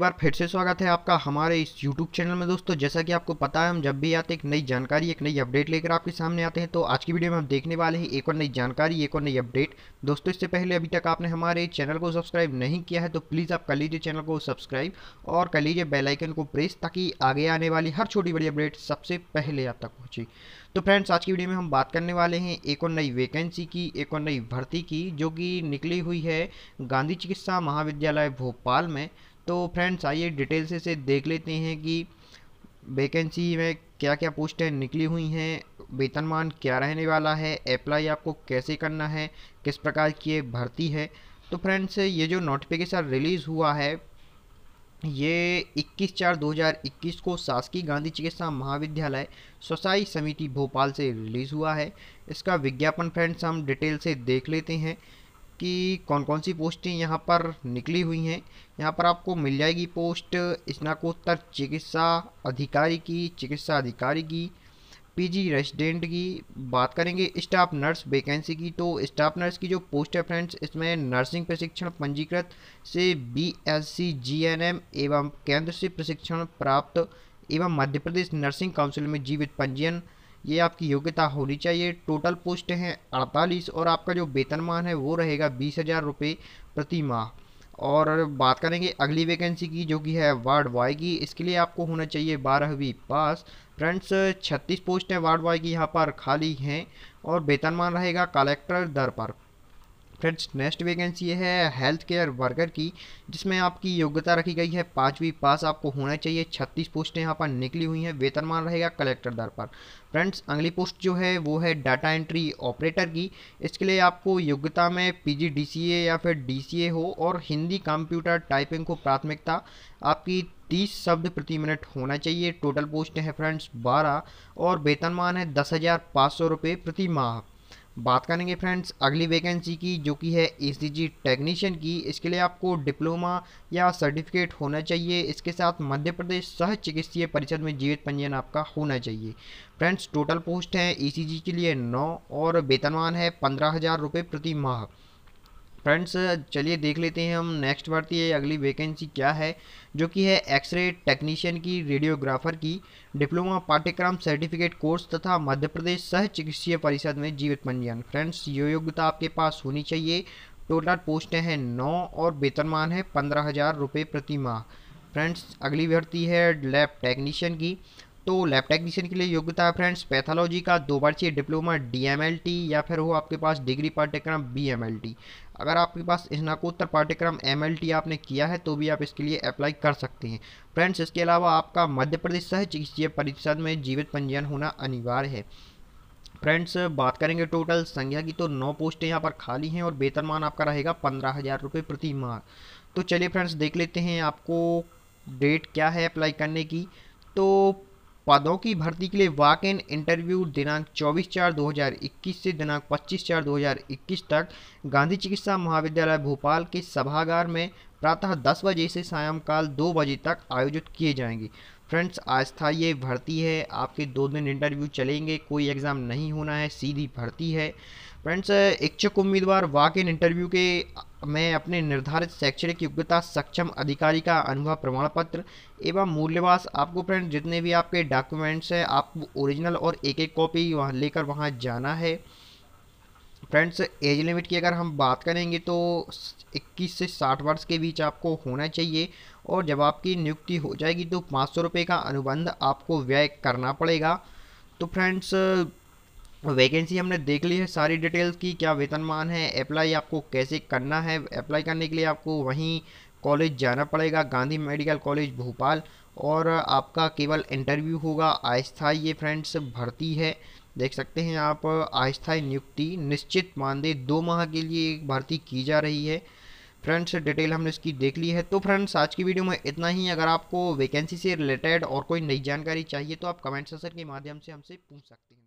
बार फिर से स्वागत है आपका हमारे इस YouTube चैनल में दोस्तों जैसा कि आपको पता है हम जब भी आते एक नई जानकारी एक नई अपडेट लेकर आपके सामने आते हैं तो आज की वीडियो में हम देखने वाले हैं एक और नई जानकारी एक और नई अपडेट दोस्तों इससे पहले अभी तक आपने हमारे चैनल को सब्सक्राइब नहीं किया है तो प्लीज़ आप कर लीजिए चैनल को सब्सक्राइब और कर लीजिए बेलाइकन को प्रेस ताकि आगे आने वाली हर छोटी बड़ी अपडेट सबसे पहले आप तक पहुँचे तो फ्रेंड्स आज की वीडियो में हम बात करने वाले हैं एक और नई वैकेंसी की एक और नई भर्ती की जो कि निकली हुई है गांधी चिकित्सा महाविद्यालय भोपाल में तो फ्रेंड्स आइए डिटेल से से देख लेते हैं कि वैकेंसी में क्या क्या पोस्टें निकली हुई हैं वेतनमान क्या रहने वाला है अप्लाई आपको कैसे करना है किस प्रकार की भर्ती है तो फ्रेंड्स ये जो नोटिफिकेशन रिलीज़ हुआ है ये 21 चार 2021 को शासकीय गांधी चिकित्सा महाविद्यालय सोसाई समिति भोपाल से रिलीज़ हुआ है इसका विज्ञापन फ्रेंड्स हम डिटेल से देख लेते हैं कि कौन कौन सी पोस्टें यहाँ पर निकली हुई हैं यहाँ पर आपको मिल जाएगी पोस्ट स्नाकोत्तर चिकित्सा अधिकारी की चिकित्सा अधिकारी की पीजी रेसिडेंट की बात करेंगे स्टाफ नर्स वैकेंसी की तो स्टाफ नर्स की जो पोस्ट है फ्रेंड्स इसमें नर्सिंग प्रशिक्षण पंजीकृत से बीएससी जीएनएम एवं केंद्र से प्रशिक्षण प्राप्त एवं मध्य प्रदेश नर्सिंग काउंसिल में जीवित पंजीयन ये आपकी योग्यता होनी चाहिए टोटल पोस्ट हैं अड़तालीस और आपका जो वेतनमान है वो रहेगा बीस हज़ार रुपये प्रति माह और बात करेंगे अगली वैकेंसी की जो कि है वार्ड बॉय की इसके लिए आपको होना चाहिए बारहवीं पास फ्रेंड्स छत्तीस पोस्ट हैं वार्ड बॉय की यहाँ पर खाली हैं और वेतनमान रहेगा कलेक्टर दर पर फ्रेंड्स नेक्स्ट वैकेंसी है हेल्थ केयर वर्कर की जिसमें आपकी योग्यता रखी गई है पाँचवीं पास आपको होना चाहिए छत्तीस पोस्टें यहाँ पर निकली हुई हैं वेतनमान रहेगा कलेक्टर दर पर फ्रेंड्स अगली पोस्ट जो है वो है डाटा एंट्री ऑपरेटर की इसके लिए आपको योग्यता में पी डीसीए या फिर डी हो और हिंदी कंप्यूटर टाइपिंग को प्राथमिकता आपकी तीस शब्द प्रति मिनट होना चाहिए टोटल पोस्ट है फ्रेंड्स बारह और वेतनमान है दस हज़ार पाँच सौ रुपये प्रति माह बात करेंगे फ्रेंड्स अगली वैकेंसी की जो कि है ईसीजी e टेक्नीशियन की इसके लिए आपको डिप्लोमा या सर्टिफिकेट होना चाहिए इसके साथ मध्य प्रदेश सह चिकित्सीय परिषद में जीवित पंजीयन आपका होना चाहिए फ्रेंड्स टोटल पोस्ट है ईसीजी e के लिए नौ और वेतनमान है पंद्रह हज़ार रुपये प्रति माह फ्रेंड्स चलिए देख लेते हैं हम नेक्स्ट भर्ती तो है अगली वैकेंसी क्या है जो कि है एक्सरे टेक्नीशियन की रेडियोग्राफर की डिप्लोमा पाठ्यक्रम सर्टिफिकेट कोर्स तथा मध्य प्रदेश सह चिकित्सीय परिषद में जीवित पंजीयन फ्रेंड्स ये योग्यता आपके पास होनी चाहिए टोटल पोस्टें हैं नौ और वेतनमान है पंद्रह हज़ार रुपये प्रति माह फ्रेंड्स अगली भर्ती है लैब टेक्नीशियन की तो लैब टेक्नीशियन के लिए योग्यता है फ्रेंड्स पैथोलॉजी का दो बार चाहिए डिप्लोमा डीएमएलटी या फिर हो आपके पास डिग्री पाठ्यक्रम बीएमएलटी अगर आपके पास स्नाकोत्तर पाठ्यक्रम एमएलटी आपने किया है तो भी आप इसके लिए अप्लाई कर सकते हैं फ्रेंड्स इसके अलावा आपका मध्य प्रदेश सह चिकित्सीय परिषद में जीवित पंजीयन होना अनिवार्य है फ्रेंड्स बात करेंगे टोटल संख्या की तो नौ पोस्टें यहाँ पर खाली हैं और वेतनमान आपका रहेगा पंद्रह हज़ार रुपये प्रति माह तो चलिए फ्रेंड्स देख लेते हैं आपको डेट क्या है अप्लाई करने की तो पदों की भर्ती के लिए वाक इन इंटरव्यू दिनांक 24 चार 2021 से दिनांक 25 चार 2021 तक गांधी चिकित्सा महाविद्यालय भोपाल के सभागार में प्रातः 10 बजे से सायंकाल 2 बजे तक आयोजित किए जाएंगे फ्रेंड्स आज था ये भर्ती है आपके दो दिन इंटरव्यू चलेंगे कोई एग्ज़ाम नहीं होना है सीधी भर्ती है फ्रेंड्स इच्छुक उम्मीदवार वाक इन इंटरव्यू के में अपने निर्धारित शैक्षणिक योग्यता सक्षम अधिकारी का अनुभव प्रमाण पत्र एवं मूल्यवास आपको फ्रेंड्स जितने भी आपके डॉक्यूमेंट्स हैं आपको ओरिजिनल और एक एक कॉपी वहाँ लेकर वहाँ जाना है फ्रेंड्स एज लिमिट की अगर हम बात करेंगे तो 21 से 60 वर्ष के बीच आपको होना चाहिए और जब आपकी नियुक्ति हो जाएगी तो पाँच सौ का अनुबंध आपको व्यय करना पड़ेगा तो फ्रेंड्स वैकेंसी हमने देख ली है सारी डिटेल्स की क्या वेतनमान है अप्लाई आपको कैसे करना है अप्लाई करने के लिए आपको वहीं कॉलेज जाना पड़ेगा गांधी मेडिकल कॉलेज भोपाल और आपका केवल इंटरव्यू होगा आस्थाई ये फ्रेंड्स भर्ती है देख सकते हैं आप आस्थाई नियुक्ति निश्चित मानदेय दो माह के लिए एक भर्ती की जा रही है फ्रेंड्स डिटेल हमने इसकी देख ली है तो फ्रेंड्स आज की वीडियो में इतना ही अगर आपको वैकेंसी से रिलेटेड और कोई नई जानकारी चाहिए तो आप कमेंट सेक्शन के माध्यम से हमसे पूछ सकते हैं